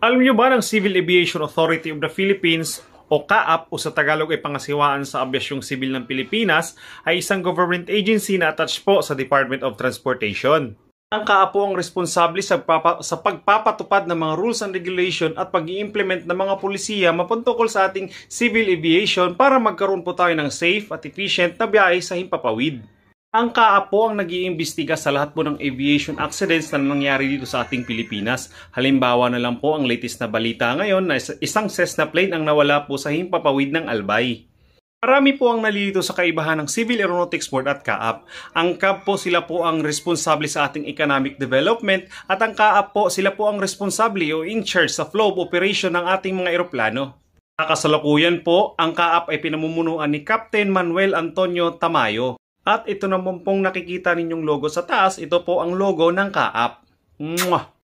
Alam niyo ba ng Civil Aviation Authority of the Philippines o CAAP o sa Tagalog ay pangasiwaan sa abyasyong sibil ng Pilipinas ay isang government agency na attached po sa Department of Transportation. Ang CAAP po ang responsable sa, papa, sa pagpapatupad ng mga rules and regulation at pag implement ng mga polisiya mapantukol sa ating civil aviation para magkaroon po tayo ng safe at efficient na biyahe sa himpapawid ang kaapo ang nag-iimbestiga sa lahat po ng aviation accidents na nangyari dito sa ating Pilipinas. Halimbawa na lang po ang latest na balita ngayon na isang Cessna plane ang nawala po sa himpapawid ng Albay. Marami po ang nalilito sa kaibahan ng Civil Aeronautics Board at CAAP. Ang CAAP po sila po ang responsable sa ating economic development at ang CAAP po sila po ang responsable o in charge sa flow of operation ng ating mga eroplano. Nakasalukuyan po, ang CAAP ay pinamumunuan ni Captain Manuel Antonio Tamayo. At ito naman pong nakikita ninyong logo sa taas, ito po ang logo ng Kaap. Mwah!